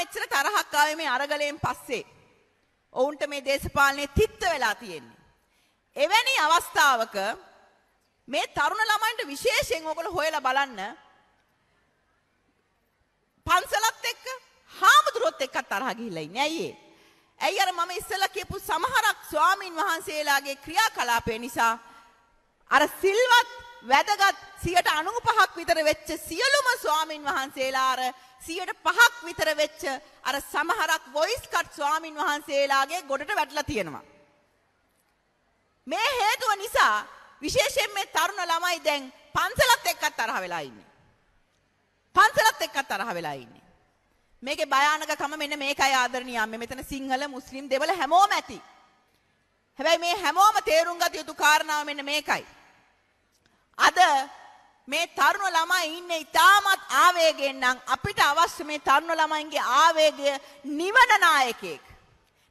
මෙච්චර තරහක් ආවේ මේ අරගලයෙන් පස්සේ. ඔවුන්ට මේ දේශපාලනේ තිත්ත වෙලා තියෙන්නේ. එවැනි අවස්ථාවක මේ තරුණ ළමයින්ට විශේෂයෙන් ඔයගොල්ලෝ හොයලා බලන්න පන්සලත් එක්ක හාමුදුරුවොත් එක්ක තරහ ගිහිල්ලා ඉන්නේ. ඇයි ඒ? ඇයි අර මම ඉස්සෙල්ලා කියපු සමහරක් ස්වාමින් වහන්සේලාගේ ක්‍රියාකලාපය නිසා අර සිල්වත් වැදගත් 95ක් විතර වෙච්ච සියලුම ස්වාමින් වහන්සේලා අර 105ක් විතර වෙච්ච අර සමහරක් වොයිස් කට් ස්වාමින් වහන්සේලාගේ ගොඩට වැටලා තියෙනවා. මේ හේතුව නිසා විශේෂයෙන් මේ තරුණ ළමයි දැන් පන්සලත් එක්ක තරහ වෙලා ඉන්නේ. පන්සලත් එක්ක තරහ වෙලා ඉන්නේ. මේකේ භයානකකම මෙන්න මේකයි ආදරණීය අම්මේ. මෙතන සිංහල මුස්ලිම් දෙවල හැමෝම ඇති. හැබැයි මේ හැමෝම තේරුම් ගත යුතු කාරණාව මෙන්න මේකයි. අද මේ තරුණ ළමයි ඉන්නේ ඉතාමත් ආවේගයෙන් නම් අපිට අවශ්‍ය මේ තරුණ ළමයින්ගේ ආවේගය නිවන නායකයෙක්.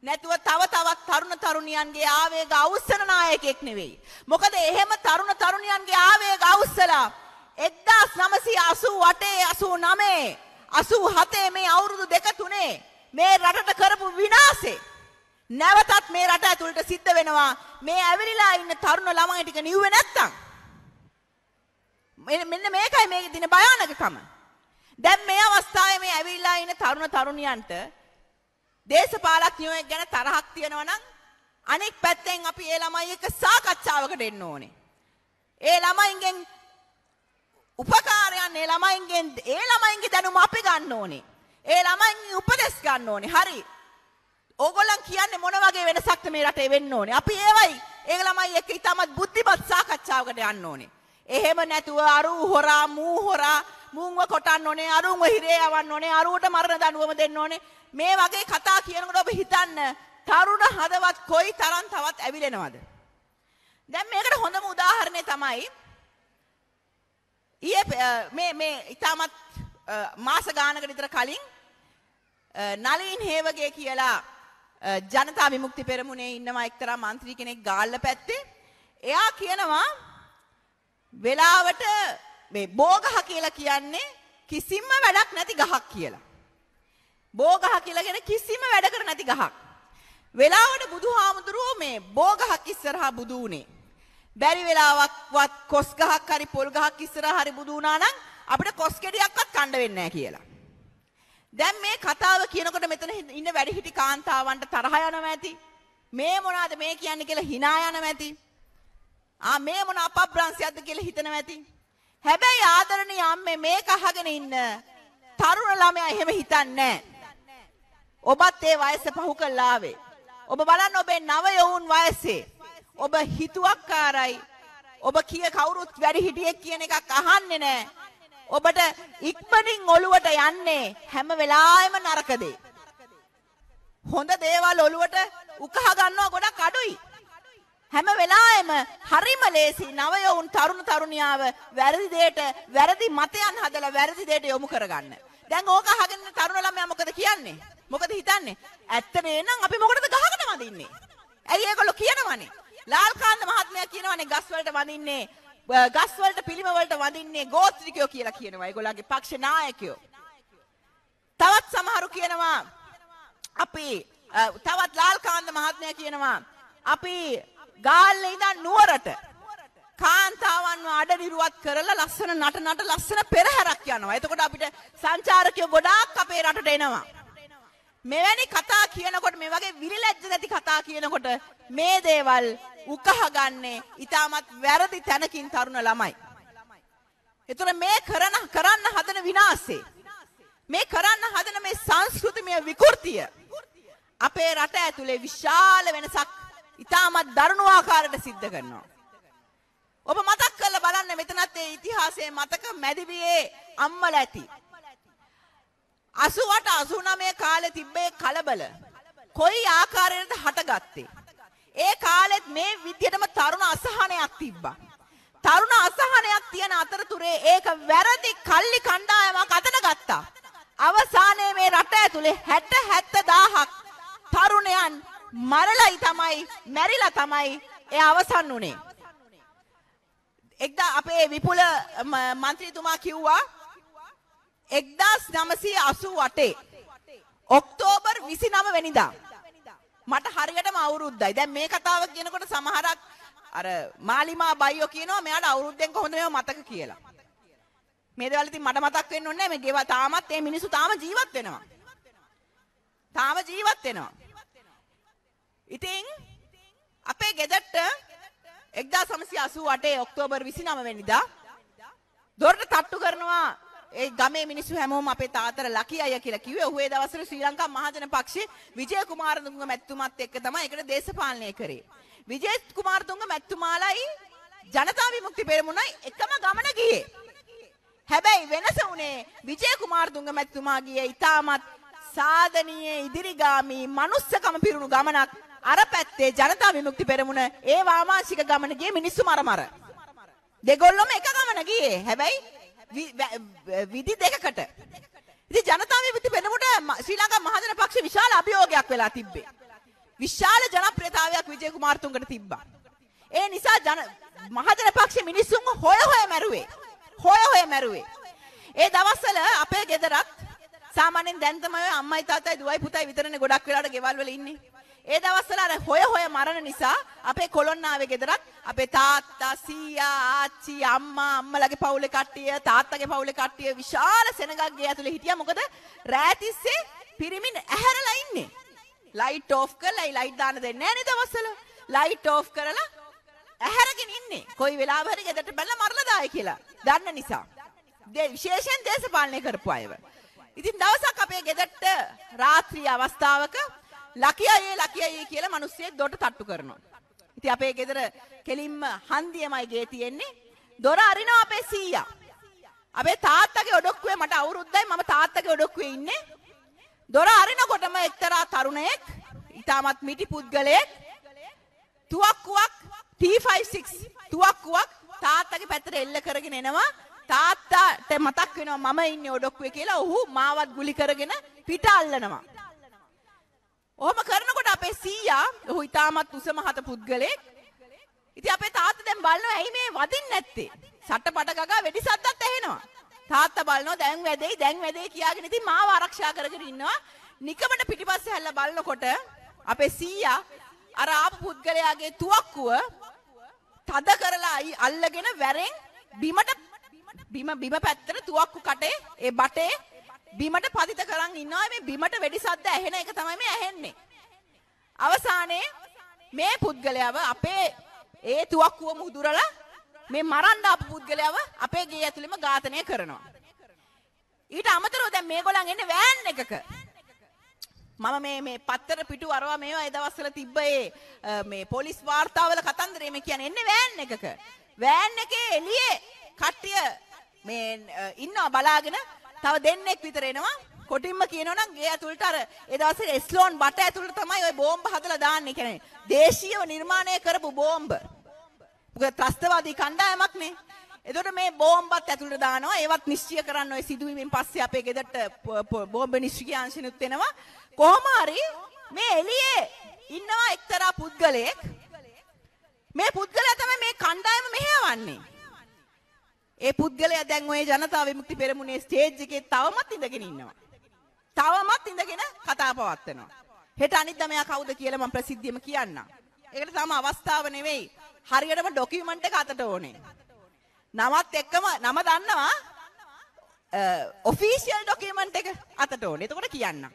නැතුව තව තවත් තරුණ තරුණියන්ගේ ආවේග අවුස්සන නායකයෙක් නෙවෙයි. මොකද එහෙම තරුණ තරුණියන්ගේ ආවේග අවුස්සලා 1988 89 87 මේ අවුරුදු දෙක තුනේ මේ රටට කරපු විනාශේ නැවතත් මේ රට ඇතුළට සිද්ධ වෙනවා. මේ ඇවිලිලා ඉන්න තරුණ ළමයි ටික නිව්වේ නැත්තම්. මෙන්න මේකයි මේකේ තියෙන භයානකකම. දැන් මේ අවස්ථාවේ මේ ඇවිල්ලා ඉන්න තරුණ තරුණියන්ට දේශපාලඥයෝ ගැන තරහක් තියෙනවා නම් අනෙක් පැත්තෙන් අපි ඒ ළමයි එක්ක සාකච්ඡාවකට එන්න ඕනේ. ඒ ළමයින්ගෙන් උපකාරයන් ඒ ළමයින්ගෙන් ඒ ළමයින්ගේ දැනුම අපි ගන්න ඕනේ. ඒ ළමයින්ගේ උපදෙස් ගන්න ඕනේ. හරි. ඕගොල්ලන් කියන්නේ මොන වගේ වෙනසක්ද මේ රටේ වෙන්න ඕනේ? අපි ඒවයි ඒ ළමයි එක්ක ඊටමත් බුද්ධිමත් සාකච්ඡාවකට යන්න ඕනේ. එහෙම නැතුව අරූ හොරා මූ හොරා මුංව කොටන්න ඕනේ අරුන්ව හිරේ යවන්න ඕනේ අරුවට මරණ දඬුවම දෙන්න ඕනේ මේ වගේ කතා කියනකොට ඔබ හිතන්න තරුණ හදවත් කොයි තරම් තවත් ඇවිලෙනවද දැන් මේකට හොඳම උදාහරණය තමයි ඊයේ මේ මේ ඊටමත් මාස ගානකට විතර කලින් නලින් හේවගේ කියලා ජනතා විමුක්ති පෙරමුණේ ඉන්නවා එක්තරා മന്ത്രി කෙනෙක් ගාල්ල පැත්තේ එයා කියනවා වෙලාවට මේ බෝගහ කියලා කියන්නේ කිසිම වැඩක් නැති ගහක් කියලා. බෝගහ කියලා කියන්නේ කිසිම වැඩ කර නැති ගහක්. වෙලාවට බුදුහාමුදුරුවෝ මේ බෝගහක් ඉස්සරහා බුදු වුණේ. බැරි වෙලාවක්වත් කොස් ගහක් හරි පොල් ගහක් ඉස්සරහා හරි බුදු වුණා නම් අපිට කොස් කෙඩියක්වත් කන්න වෙන්නේ නැහැ කියලා. දැන් මේ කතාව කියනකොට මෙතන ඉන්න වැඩිහිටි කාන්තාවන්ට තරහ යනවා ඇති. මේ මොනවාද මේ කියන්නේ කියලා hina යනවා ඇති. ආ මේ මොන අපබ්‍රංශයක්ද කියලා හිතනවා ඇති. හැබැයි ආදරණීය අම්මේ මේක අහගෙන ඉන්න තරුණ ළමයා එහෙම හිතන්නේ ඔබත් ඒ වයස පහු කරලා ආවේ. ඔබ බලන්න ඔබේ නව යවුන් වයසේ ඔබ හිතුවක්කාරයි. ඔබ කිය කවුරුත් වැඩි හිටියෙක් කියන එකක් අහන්නේ නැහැ. ඔබට ඉක්මනින් ඔළුවට යන්නේ හැම වෙලාවෙම නරක හොඳ දේවල් ඔළුවට උකහා ගන්නවා ගොඩක් අඩුයි. හැම වෙලාවෙම හරිම ලේසි නවයවුන් තරුණ තරුණියාව වැරදි දෙයට වැරදි මතයන් හදලා වැරදි දෙයට යොමු කරගන්න. දැන් ඕක අහගෙන තරුණ ළමයා මොකද කියන්නේ? මොකද හිතන්නේ? ඇත්තම එනනම් අපි මොකටද ගහකට වඳින්නේ? ඇයි ඒගොල්ලෝ කියනවනේ? ලාල්කාන්ත මහත්මයා කියනවනේ ගස් වලට වඳින්නේ ගස් වලට පිළිම වලට වඳින්නේ ගෝත්‍රිකයෝ කියලා කියනවා. ඒගොල්ලන්ගේ පක්ෂ නායකයෝ. තවත් සමහරු කියනවා අපි තවත් ලාල්කාන්ත මහත්මයා කියනවා අපි ගාල්ලේ ඉඳන් නුවරට කාන්තාවන්ව අඩනිරුවත් කරලා ලස්සන නටනට ලස්සන පෙරහැරක් යනවා. එතකොට අපිට සංචාරකයෝ ගොඩාක් අපේ රටට එනවා. මෙවැනි කතා කියනකොට මේ වගේ විරිලැජ්ජ නැති කතා කියනකොට මේ දේවල් උකහාගන්නේ ඊටමත් වැරදි තැනකින් තරුණ ළමයි. ඒතර මේ කරන කරන්න හදන විනාශේ මේ කරන්න හදන මේ සංස්කෘතිමය විකෘතිය අපේ රට ඇතුලේ විශාල වෙනසක් ඉතාමත් දරුණු ආකාරයට සිද්ධ කරනවා. ඔබ මතක් කරලා බලන්න මෙතනත් ඒ ඉතිහාසයේ මතක මැදිවියේ අම්මලා ඇති. 88 89 කාලේ තිබ්බේ කලබල. කොයි ආකාරයකද හටගත්තේ? ඒ කාලෙත් මේ විදිහටම තරුණ අසහනයක් තිබ්බා. තරුණ අසහනයක් තියෙන අතරතුරේ ඒක වැරදි කල්ලි කණ්ඩායමක් අතට ගත්තා. අවසානයේ මේ රට ඇතුලේ 60 70000ක් තරුණයන් මරලයි තමයි මැරිලා තමයි එයා අවසන් වුණේ. එක්දා අපේ විපුල මන්ත්‍රීතුමා කිව්වා 1988 ඔක්තෝබර් 29 වෙනිදා මට හරියටම අවුරුද්දයි. දැන් මේ කතාව කියනකොට සමහරක් අර මාලිමා බයියෝ කියනවා මෙයාට අවුරුද්දෙන් කොහොමද මේව මතක කියලා. මේ දේවල් ඉතින් මට මතක් වෙන්න ඕනේ නැහැ. මේ ගෙව තාමත් මේ මිනිස්සු තාම ජීවත් වෙනවා. තාම ජීවත් වෙනවා. ඉතින් අපේ ගෙදරට 1988 ඔක්තෝබර් 29 වෙනිදා දොරට තට්ටු කරනවා ඒ ගමේ මිනිස්සු හැමෝම අපේ තාතර ලකි අය කියලා කිව්වේ. ඔහු ඒ දවස්වල ශ්‍රී ලංකා මහජන පක්ෂයේ විජය කුමාරතුංග මැතිතුමාත් එක්ක තමයි ඒකට දේශපාලනය කරේ. විජය කුමාරතුංග මැතිතුමාලයි ජනතා විමුක්ති පෙරමුණයි එකම ගමන ගියේ. හැබැයි වෙනස වුණේ විජය කුමාරතුංග මැතිතුමා ගියේ ඉතාමත් සාධනීය ඉදිරිගාමී මනුස්සකම පිරුණු ගමනක් අර පැත්තේ ජනතා විමුක්ති පෙරමුණ ඒ වාමාංශික ගමන ගියේ මිනිස්සු මරමර. දෙගොල්ලොම එක ගමන ගියේ. හැබැයි විදි දෙකකට. ඉතින් ජනතා විමුක්ති පෙරමුණට ශ්‍රී ලංකා මහජන පක්ෂ විශාල අභියෝගයක් වෙලා තිබ්බේ. විශාල ජනප්‍රියතාවයක් විජය කුමාරතුංගට තිබ්බා. ඒ නිසා ජන මහජන පක්ෂේ මිනිස්සුන්ව හොය හොය මැරුවේ. හොය හොය මැරුවේ. ඒ දවස්වල අපේ ගෙදරත් සාමාන්‍යයෙන් දැන් තමයි අම්මයි තාත්තයි දුවයි පුතයි විතරනේ ගොඩක් වෙලාට ගෙවල් වල ඉන්නේ. ඒ දවස්වල අර හොය හොය මරණ නිසා අපේ කොලොන්නාවේ ගෙදරත් අපේ තාත්තා සීයා ආච්චි අම්මා අම්මලාගේ පවුලේ කට්ටිය තාත්තගේ පවුලේ කට්ටිය විශාල සෙනගක් ගේ ඇතුලේ හිටියා මොකද රෑතිස්සේ පිරිමින් ඇහැරලා ඉන්නේ ලයිට් ඕෆ් කරලා ඒ ලයිට් දාන්න දෙන්නේ නැහැ නේ දවස්වල ලයිට් ඕෆ් කරලා ඇහැරගෙන ඉන්නේ කොයි වෙලාව හරි ගෙදරට බැලලා මරලා දායි කියලා දන්න නිසා විශේෂයෙන් දේශපාලනය කරපු අයව. ඉතින් දවසක් අපේ ගෙදරට රාත්‍රී අවස්ථාවක ලකියයේ ලකියයේ කියලා මිනිස්සෙක් දොරට තට්ටු කරනවා. ඉතින් අපේ ගෙදර කෙලින්ම හන්දියමයි ගේ තියෙන්නේ. දොර අරිනවා අපේ සීයා. අපේ තාත්තගේ ඔඩොක්කුවේ මට අවුරුද්දයි මම තාත්තගේ ඔඩොක්කුවේ ඉන්නේ. දොර අරිනකොටම එක්තරා තරුණයෙක්, ඊටමත් මිටි පුද්ගලයෙක් තුවක්කුවක් T56 තුවක්කුවක් තාත්තගේ පැත්තට එල්ල කරගෙන එනවා. තාත්තාට මතක් වෙනවා මම ඉන්නේ ඔඩොක්කුවේ කියලා. ඔහු මාවත් ගුලි කරගෙන පිට අල්ලනවා. ඔහොම කරනකොට අපේ සීයා ඔහු ඉතාමත් උස මහත පුද්ගලෙක්. ඉතින් අපේ තාත්තා දැන් බලනවා ඇයි මේ වදින්නේ නැත්තේ? සටපට ගගා වෙඩි සද්දත් ඇහෙනවා. තාත්තා බලනවා දැන් වැදෙයි දැන් වැදෙයි කියාගෙන ඉතින් මාව ආරක්ෂා කරගෙන ඉන්නවා. නිකමට පිටිපස්සේ හැල්ලා බලනකොට අපේ සීයා අර ආපු පුද්ගලයාගේ තුවක්කුව තද කරලා අල්ලගෙන වැරෙන් බිමට බිම බිම පැත්තට තුවක්කු කටේ ඒ බටේ බිමට පතිත කරන් ඉන්නවා මේ බිමට වෙඩි සද්ද ඇහෙන එක තමයි මේ ඇහෙන්නේ. අවසානයේ මේ පුද්ගලයාව අපේ ඒ තුවක්කුව මුහුදුරලා මේ මරන්න ආපු පුද්ගලයාව අපේ ගේ ඇතුළෙම ඝාතනය කරනවා. ඊට අමතරව දැන් මේගොල්ලන් එන්නේ වෑන් එකක. මම මේ මේ පත්තර පිටු අරවා මේවා ඒ දවස්වල තිබ්බ ඒ මේ පොලිස් වාර්තාවල කතන්දරේ මේ කියන්නේ එන්නේ වෑන් එකක. වෑන් එකේ එළියේ කට්ටිය මේ ඉන්නවා බලාගෙන තව දෙන්නෙක් විතර එනවා. කොටින්ම කියනවනම් ගේ ඇතුළට අර ඒ දවස්වල එස්ලෝන් බට ඇතුළට තමයි ওই බෝම්බ හදලා දාන්නේ. කියන්නේ දේශීයව නිර්මාණය කරපු බෝම්බ. මොකද ත්‍රස්තවාදී කණ්ඩායමක්නේ. එතකොට මේ බෝම්බත් ඇතුළට දානවා. ඒවත් නිශ්චය කරන්න ওই සිදුවීමෙන් පස්සේ අපේ ගෙදරට බෝම්බ නිශ්චය අංශිනුත් එනවා. කොහොම හරි මේ එළියේ ඉන්නවා එක්තරා පුද්ගලයෙක්. මේ පුද්ගලයා තමයි මේ කණ්ඩායම මෙහෙවන්නේ. ඒ පුද්ගලයා දැන් ওই ජනතා විමුක්ති පෙරමුණේ ස්ටේජ් එකේ තවමත් ඉඳගෙන ඉන්නවා. තවමත් ඉඳගෙන කතා පවත්වනවා. හෙට අනිද්දා මෙයා කවුද කියලා මම ප්‍රසිද්ධියම කියන්නම්. ඒකට තම අවස්ථාව නෙවෙයි. හරියටම ඩොකියුමන්ට් එක අතට ඕනේ. නමත් එක්කම නම දන්නවා. ඔෆිෂියල් ඩොකියුමන්ට් එක අතට ඕනේ. එතකොට කියන්නම්.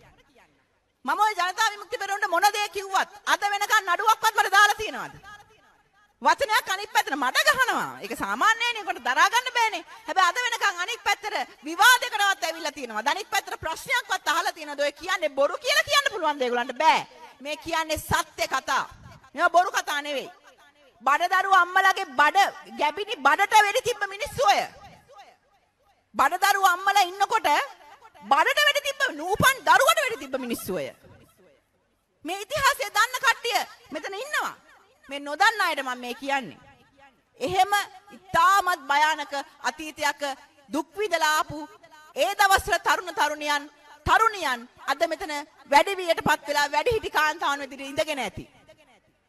මම ওই ජනතා විමුක්ති පෙරමුණට මොන දේ කිව්වත් අද වෙනකන් නඩුවක්වත් මට දාලා තියනවාද? වචනයක් අනිත් පැත්තට මඩ ගහනවා. ඒක සාමාන්‍යයෙන් ඒකට දරා ගන්න බෑනේ. හැබැයි අද වෙනකන් අනිත් පැත්තට විවාදයකටවත් ඇවිල්ලා තියෙනවා. අනිත් පැත්තට ප්‍රශ්නයක්වත් අහලා තියෙනවද? ඔය කියන්නේ බොරු කියලා කියන්න පුළුවන් ද ඒගොල්ලන්ට? බෑ. මේ කියන්නේ සත්‍ය කතා. මේවා බොරු කතා නෙවෙයි. බඩදරු අම්මලාගේ බඩ ගැබිනි බඩට වෙඩි තිබ්බ මිනිස්සු ඔය. බඩදරු අම්මලා ඉන්නකොට බඩට වැඩ තිබ්බ නූපන් දරුවට වැඩ තිබ්බ මිනිස්සු අය. මේ ඉතිහාසය දන්න කට්ටිය මෙතන ඉන්නවා. මේ නොදන්න අයට මම මේ කියන්නේ. එහෙම ඉතාමත් භයානක අතීතයක දුක් විඳලා ආපු ඒ දවස්වල තරුණ තරුණියන් තරුණියන් අද මෙතන වැඩිවියටපත් වෙලා වැඩිහිටි කාන්තාවන් විදිහට ඉඳගෙන ඇති.